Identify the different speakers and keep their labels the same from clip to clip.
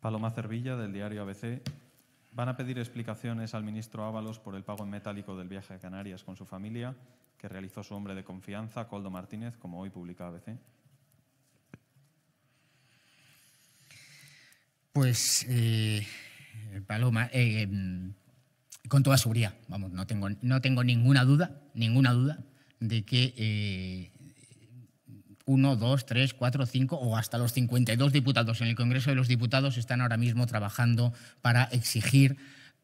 Speaker 1: Paloma Cervilla, del diario ABC. Van a pedir explicaciones al ministro Ábalos por el pago en metálico del viaje a Canarias con su familia, que realizó su hombre de confianza, Coldo Martínez, como hoy publica ABC.
Speaker 2: Pues, eh, Paloma, eh, em, con toda seguridad, vamos, no tengo, no tengo ninguna duda, ninguna duda de que eh, uno, dos, tres, cuatro, cinco o hasta los 52 diputados en el Congreso de los Diputados están ahora mismo trabajando para exigir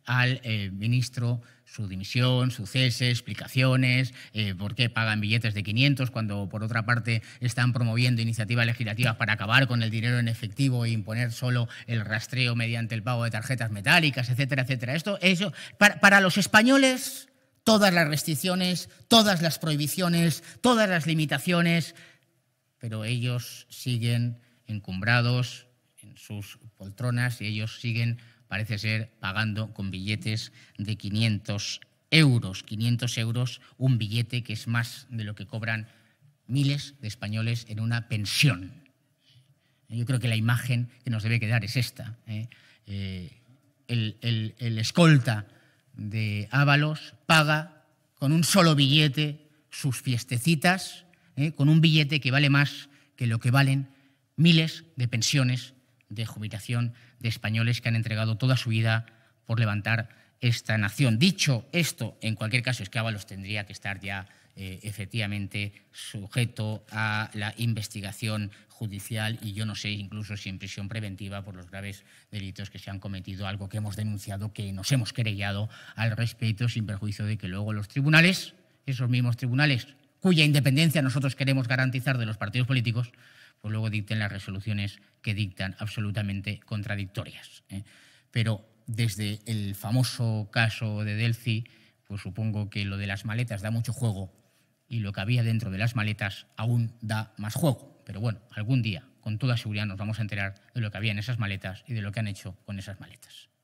Speaker 2: al eh, ministro su dimisión, su cese, explicaciones, eh, por qué pagan billetes de 500 cuando por otra parte están promoviendo iniciativas legislativas para acabar con el dinero en efectivo e imponer solo el rastreo mediante el pago de tarjetas metálicas, etcétera, etcétera. Esto, eso, para los españoles, todas las restricciones, todas las prohibiciones, todas las limitaciones pero ellos siguen encumbrados en sus poltronas y ellos siguen, parece ser, pagando con billetes de 500 euros. 500 euros, un billete que es más de lo que cobran miles de españoles en una pensión. Yo creo que la imagen que nos debe quedar es esta. ¿eh? Eh, el, el escolta de Ábalos paga con un solo billete sus fiestecitas ¿eh? con un billete que vale más que lo que valen miles de pensiones de jubilación de españoles que han entregado toda su vida por levantar esta nación. Dicho esto, en cualquier caso, es que tendría que estar ya eh, efectivamente sujeto a la investigación judicial y yo no sé incluso si en prisión preventiva por los graves delitos que se han cometido, algo que hemos denunciado, que nos hemos querellado al respecto, sin perjuicio de que luego los tribunales, esos mismos tribunales cuya independencia nosotros queremos garantizar de los partidos políticos, pues luego dicten las resoluciones que dictan absolutamente contradictorias. ¿eh? Pero desde el famoso caso de Delphi, pues supongo que lo de las maletas da mucho juego y lo que había dentro de las maletas aún da más juego. Pero bueno, algún día, con toda seguridad, nos vamos a enterar de lo que había en esas maletas y de lo que han hecho con esas maletas.